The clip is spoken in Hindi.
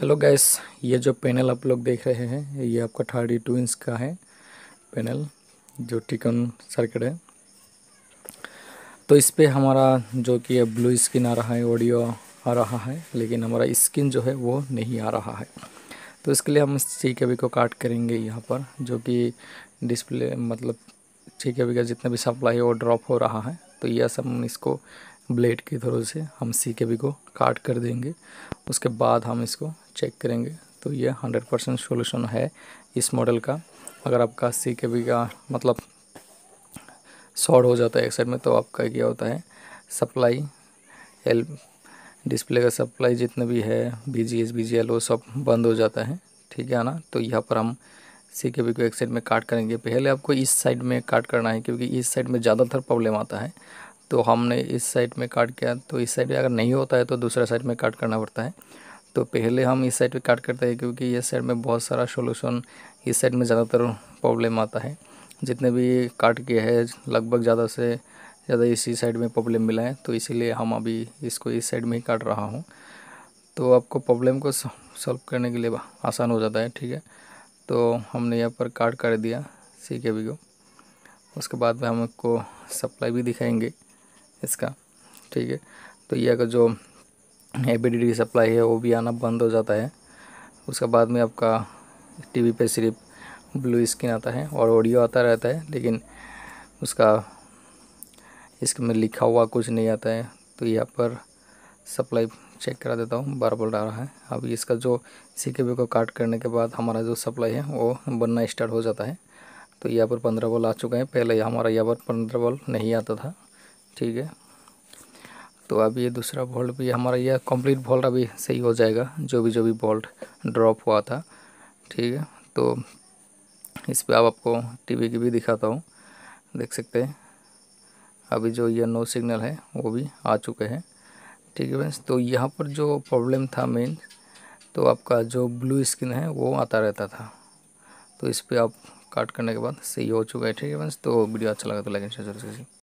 हेलो गैस ये जो पैनल आप लोग देख रहे हैं ये आपका थर्टी टू इंच का है पैनल जो टिकन सर्किट है तो इस पर हमारा जो कि ब्लू स्किन आ रहा है ऑडियो आ रहा है लेकिन हमारा स्किन जो है वो नहीं आ रहा है तो इसके लिए हम सी के को काट करेंगे यहाँ पर जो कि डिस्प्ले मतलब सी के का जितना भी सप्लाई है वो ड्रॉप हो रहा है तो यह सब हम इसको ब्लेड के थ्रू से हम सी के को काट कर देंगे उसके बाद हम इसको चेक करेंगे तो ये हंड्रेड परसेंट सोल्यूशन है इस मॉडल का अगर आपका अस्सी के बी का मतलब शॉर्ट हो जाता है एक साइड में तो आपका क्या होता है सप्लाई एल डिस्प्ले का सप्लाई जितने भी है B G S B G L वो सब बंद हो जाता है ठीक है ना तो यहाँ पर हम सी के बी को एक साइड में काट करेंगे पहले आपको इस साइड में काट करना है क्योंकि इस साइड में ज़्यादातर प्रॉब्लम आता है तो हमने इस साइड में काट किया तो इस साइड में अगर नहीं होता है तो दूसरा साइड में काट करना पड़ता है तो पहले हम इस साइड पे काट करते हैं क्योंकि ये साइड में बहुत सारा सोल्यूशन इस साइड में ज़्यादातर प्रॉब्लम आता है जितने भी काट किए है लगभग ज़्यादा से ज़्यादा इसी साइड में प्रॉब्लम मिला है तो इसीलिए हम अभी इसको इस साइड में ही काट रहा हूँ तो आपको प्रॉब्लम को सॉल्व करने के लिए आसान हो जाता है ठीक है तो हमने यहाँ पर काट कर दिया सी के को उसके बाद में हम आपको सप्लाई भी दिखाएंगे इसका ठीक है तो यह का जो ए सप्लाई है वो भी आना बंद हो जाता है उसके बाद में आपका टीवी पे सिर्फ ब्लू स्क्रीन आता है और ऑडियो आता रहता है लेकिन उसका इसमें लिखा हुआ कुछ नहीं आता है तो यहाँ पर सप्लाई चेक करा देता हूँ बार बार आ रहा है अब इसका जो सी को काट करने के बाद हमारा जो सप्लाई है वो बनना स्टार्ट हो जाता है तो यहाँ पर पंद्रह बॉल आ चुका है पहले हमारा यहाँ पर पंद्रह बॉल नहीं आता था ठीक है तो अभी ये दूसरा बॉल्ट भी हमारा यह कंप्लीट बॉल्ट अभी सही हो जाएगा जो भी जो भी बॉल्ट ड्रॉप हुआ था ठीक है तो इस पर आप आपको टीवी की भी दिखाता हूँ देख सकते हैं अभी जो यह नो सिग्नल है वो भी आ चुके हैं ठीक है फ्रेंड्स तो यहाँ पर जो प्रॉब्लम था मेन तो आपका जो ब्लू स्किन है वो आता रहता था तो इस पर आप काट करने के बाद सही हो चुका है ठीक है फ्रेंड्स तो वीडियो अच्छा लगा तो लाइक शेयर जरूर